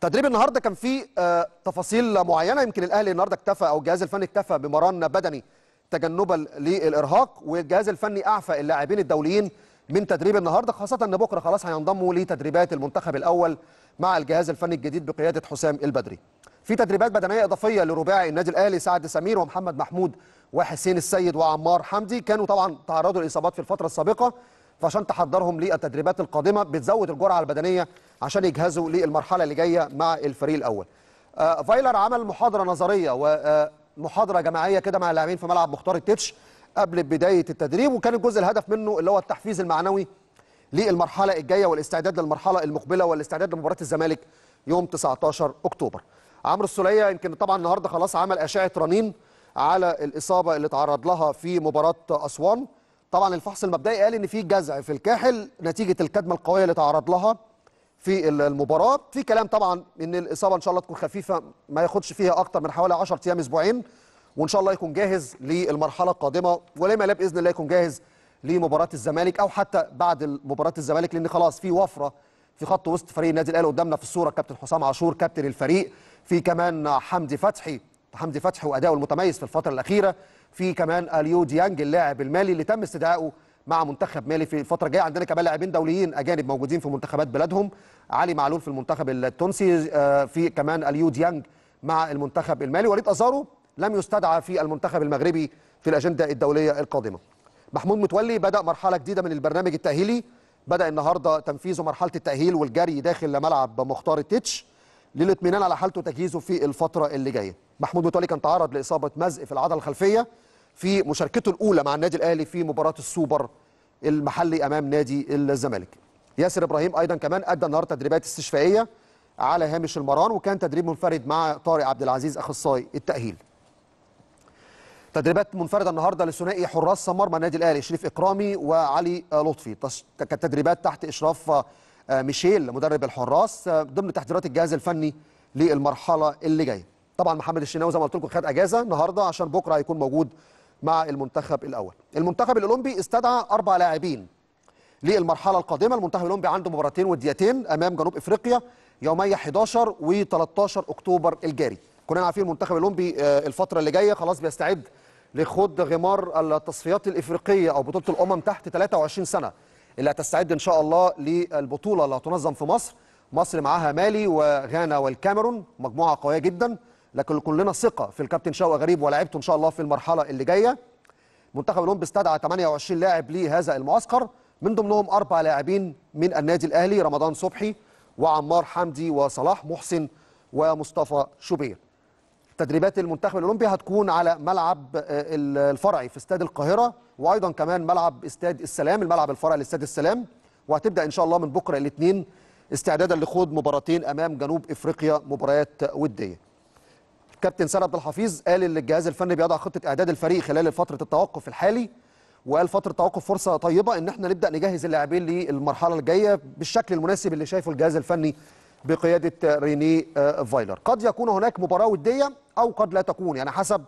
تدريب النهارده كان فيه آه، تفاصيل معينه يمكن الاهلي النهارده اكتفى او الجهاز الفني اكتفى بمران بدني تجنبا للارهاق والجهاز الفني اعفى اللاعبين الدوليين من تدريب النهارده خاصه ان بكره خلاص هينضموا لتدريبات المنتخب الاول مع الجهاز الفني الجديد بقياده حسام البدري. في تدريبات بدنيه اضافيه لرباعي النادي الاهلي سعد سمير ومحمد محمود وحسين السيد وعمار حمدي كانوا طبعا تعرضوا لاصابات في الفتره السابقه فعشان تحضرهم للتدريبات القادمه بتزود الجرعه البدنيه عشان يجهزوا للمرحله اللي جايه مع الفريق الاول. آه، فايلر عمل محاضره نظريه ومحاضره آه، جماعيه كده مع اللاعبين في ملعب مختار التتش قبل بدايه التدريب وكان الجزء الهدف منه اللي هو التحفيز المعنوي للمرحله الجايه والاستعداد للمرحله المقبله والاستعداد لمباراه الزمالك يوم 19 اكتوبر. عمرو السوليه يمكن طبعا النهارده خلاص عمل اشعه رنين على الاصابه اللي تعرض لها في مباراه اسوان. طبعا الفحص المبدئي قال ان في جزع في الكاحل نتيجه الكدمه القويه اللي تعرض لها في المباراه في كلام طبعا ان الاصابه ان شاء الله تكون خفيفه ما ياخدش فيها اكتر من حوالي 10 ايام اسبوعين وان شاء الله يكون جاهز للمرحله القادمه ولما لا باذن الله يكون جاهز لمباراه الزمالك او حتى بعد مباراه الزمالك لان خلاص في وفره في خط وسط فريق النادي الاهلي قدامنا في الصوره كابتن حسام عاشور كابتن الفريق في كمان حمدي فتحي حمدي فتحي واداؤه المتميز في الفتره الاخيره في كمان اليو ديانج اللاعب المالي اللي تم استدعائه مع منتخب مالي في الفتره الجايه عندنا كمان لاعبين دوليين اجانب موجودين في منتخبات بلادهم علي معلول في المنتخب التونسي آه، في كمان اليو ديانج مع المنتخب المالي وليد ازارو لم يستدعى في المنتخب المغربي في الاجنده الدوليه القادمه محمود متولي بدا مرحله جديده من البرنامج التاهيلي بدا النهارده تنفيذه مرحله التاهيل والجري داخل ملعب مختار التيتش للاطمئنان على حالته وتجهيزه في الفتره اللي جايه محمود متولي كان تعرض لاصابه مزق في العضله الخلفيه في مشاركته الاولى مع النادي الاهلي في مباراه السوبر المحلي امام نادي الزمالك ياسر ابراهيم ايضا كمان ادى النهارده تدريبات استشفائيه على هامش المران وكان تدريب منفرد مع طارق عبد العزيز اخصائي التاهيل تدريبات منفرده النهارده لثنائي حراس مرمى النادي الاهلي شريف اكرامي وعلي لطفي كانت تدريبات تحت اشراف آه، ميشيل مدرب الحراس آه، ضمن تحضيرات الجهاز الفني للمرحله اللي جايه طبعا محمد الشناوي زي ما قلت لكم خد اجازه النهارده عشان بكره هيكون موجود مع المنتخب الاول المنتخب الاولمبي استدعى اربع لاعبين للمرحله القادمه المنتخب الاولمبي عنده مباراتين وديتين امام جنوب افريقيا يومي 11 و13 اكتوبر الجاري كلنا عارفين المنتخب الاولمبي آه، الفتره اللي جايه خلاص بيستعد لخوض غمار التصفيات الافريقيه او بطوله الامم تحت 23 سنه اللي هتستعد ان شاء الله للبطوله اللي هتنظم في مصر مصر معاها مالي وغانا والكاميرون مجموعه قويه جدا لكن كلنا ثقه في الكابتن شوقي غريب ولاعيبته ان شاء الله في المرحله اللي جايه منتخب الاولمبي استدعى 28 لاعب لهذا المعسكر من ضمنهم اربع لاعبين من النادي الاهلي رمضان صبحي وعمار حمدي وصلاح محسن ومصطفى شوبير تدريبات المنتخب الاولمبي هتكون على ملعب آه، الفرعي في استاد القاهره وايضا كمان ملعب استاد السلام الملعب الفرعي لاستاد السلام وهتبدا ان شاء الله من بكره الاثنين استعدادا لخوض مباراتين امام جنوب افريقيا مباريات وديه. كابتن سنة عبد الحفيظ قال ان الجهاز الفني بيضع خطه اعداد الفريق خلال فتره التوقف الحالي وقال فتره التوقف فرصه طيبه ان احنا نبدا نجهز اللاعبين للمرحله الجايه بالشكل المناسب اللي شايفه الجهاز الفني بقياده ريني آه، فايلر قد يكون هناك مباراه وديه او قد لا تكون يعني حسب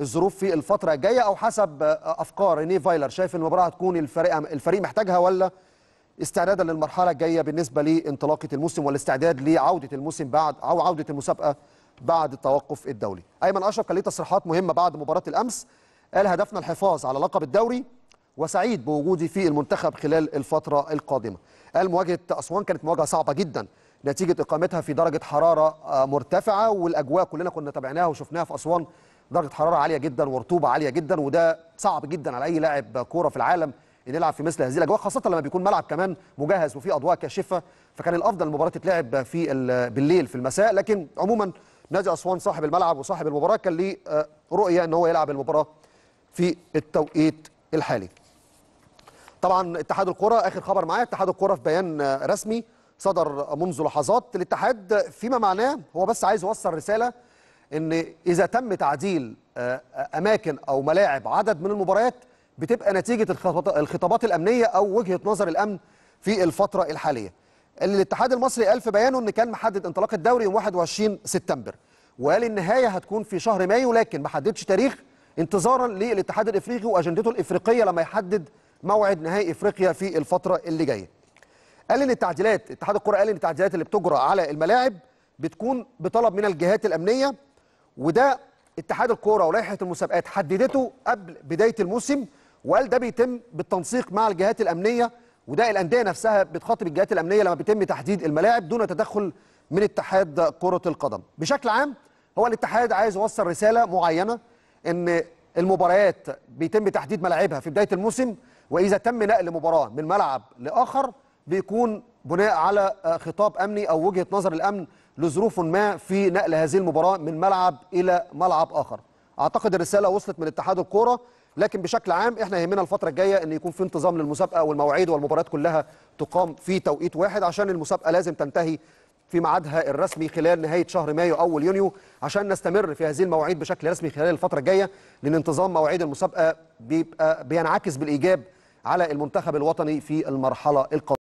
الظروف في الفتره الجايه او حسب آه، افكار ريني فايلر شايف ان المباراه هتكون الفريق الفريق محتاجها ولا استعدادا للمرحله الجايه بالنسبه لانطلاقه الموسم والاستعداد لعوده الموسم بعد او عوده المسابقه بعد التوقف الدولي. ايمن اشرف كان ليه تصريحات مهمه بعد مباراه الامس قال هدفنا الحفاظ على لقب الدوري وسعيد بوجودي في المنتخب خلال الفتره القادمه. قال مواجهه اسوان كانت مواجهه صعبه جدا نتيجه اقامتها في درجه حراره آه، مرتفعه والاجواء كلنا كنا تابعناها وشفناها في اسوان درجه حراره عاليه جدا ورطوبه عاليه جدا وده صعب جدا على اي لاعب كوره في العالم ان يلعب في مثل هذه الاجواء خاصه لما بيكون ملعب كمان مجهز وفيه اضواء كاشفه فكان الافضل المباراه تتلعب في بالليل في المساء لكن عموما نادي اسوان صاحب الملعب وصاحب المباراه كان ليه آه، رؤيه ان هو يلعب المباراه في التوقيت الحالي. طبعا اتحاد الكره اخر خبر معايا اتحاد الكره في بيان آه، رسمي صدر منذ لحظات الاتحاد فيما معناه هو بس عايز يوصل رسالة ان اذا تم تعديل آه، آه، اماكن او ملاعب عدد من المباريات بتبقى نتيجة الخطابات الامنية او وجهة نظر الامن في الفترة الحالية الاتحاد المصري قال في بيانه ان كان محدد انطلاق الدوري يوم 21 سبتمبر وقال النهاية هتكون في شهر مايو لكن ما حددش تاريخ انتظارا للاتحاد الافريقي واجندته الافريقية لما يحدد موعد نهائي افريقيا في الفترة اللي جايه قال ان التعديلات اتحاد الكره قال ان التعديلات اللي بتجرى على الملاعب بتكون بطلب من الجهات الامنيه وده اتحاد الكوره ولائحه المسابقات حددته قبل بدايه الموسم وقال ده بيتم بالتنسيق مع الجهات الامنيه وده الانديه نفسها بتخاطب الجهات الامنيه لما بيتم تحديد الملاعب دون تدخل من اتحاد كره القدم بشكل عام هو الاتحاد عايز يوصل رساله معينه ان المباريات بيتم تحديد ملاعبها في بدايه الموسم واذا تم نقل مباراه من ملعب لاخر بيكون بناء على آه، خطاب امني او وجهه نظر الامن لظروف ما في نقل هذه المباراه من ملعب الى ملعب اخر. اعتقد الرساله وصلت من اتحاد الكوره لكن بشكل عام احنا يهمنا الفتره الجايه ان يكون في انتظام للمسابقه والمواعيد والمباريات كلها تقام في توقيت واحد عشان المسابقه لازم تنتهي في ميعادها الرسمي خلال نهايه شهر مايو اول يونيو عشان نستمر في هذه المواعيد بشكل رسمي خلال الفتره الجايه لان انتظام مواعيد المسابقه بيبقى بينعكس بالايجاب على المنتخب الوطني في المرحله القادمه